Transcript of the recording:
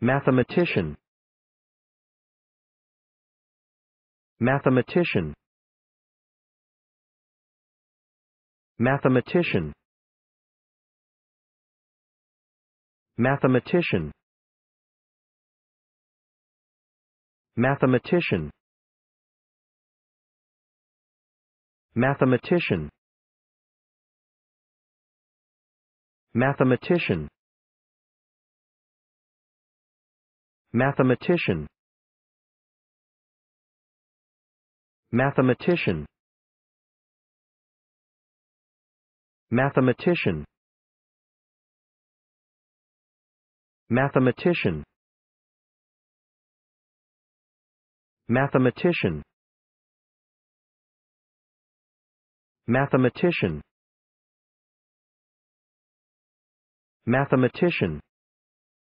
Mathematician. Mathematician. Mathematician. Mathematician. Mathematician. Mathematician. Mathematician. Mathematician. Mathematician. Mathematician. Mathematician. Mathematician. Mathematician. Mathematician.